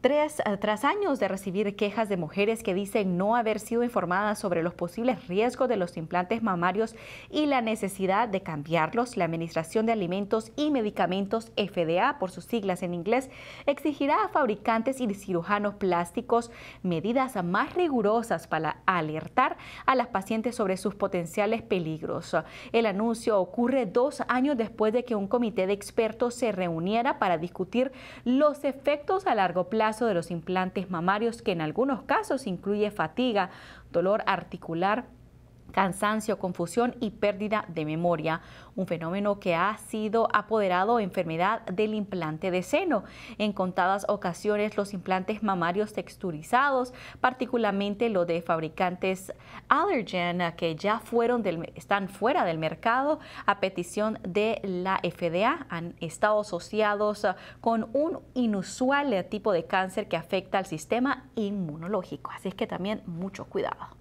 Tres, eh, tras años de recibir quejas de mujeres que dicen no haber sido informadas sobre los posibles riesgos de los implantes mamarios y la necesidad de cambiarlos, la Administración de Alimentos y Medicamentos FDA, por sus siglas en inglés, exigirá a fabricantes y cirujanos plásticos medidas más rigurosas para alertar a las pacientes sobre sus potenciales peligros. El anuncio ocurre dos años después de que un comité de expertos se reuniera para discutir los efectos a largo plazo de los implantes mamarios, que en algunos casos incluye fatiga, dolor articular, cansancio, confusión y pérdida de memoria, un fenómeno que ha sido apoderado enfermedad del implante de seno. En contadas ocasiones los implantes mamarios texturizados, particularmente los de fabricantes Allergen que ya fueron están fuera del mercado a petición de la FDA, han estado asociados con un inusual tipo de cáncer que afecta al sistema inmunológico. Así es que también mucho cuidado.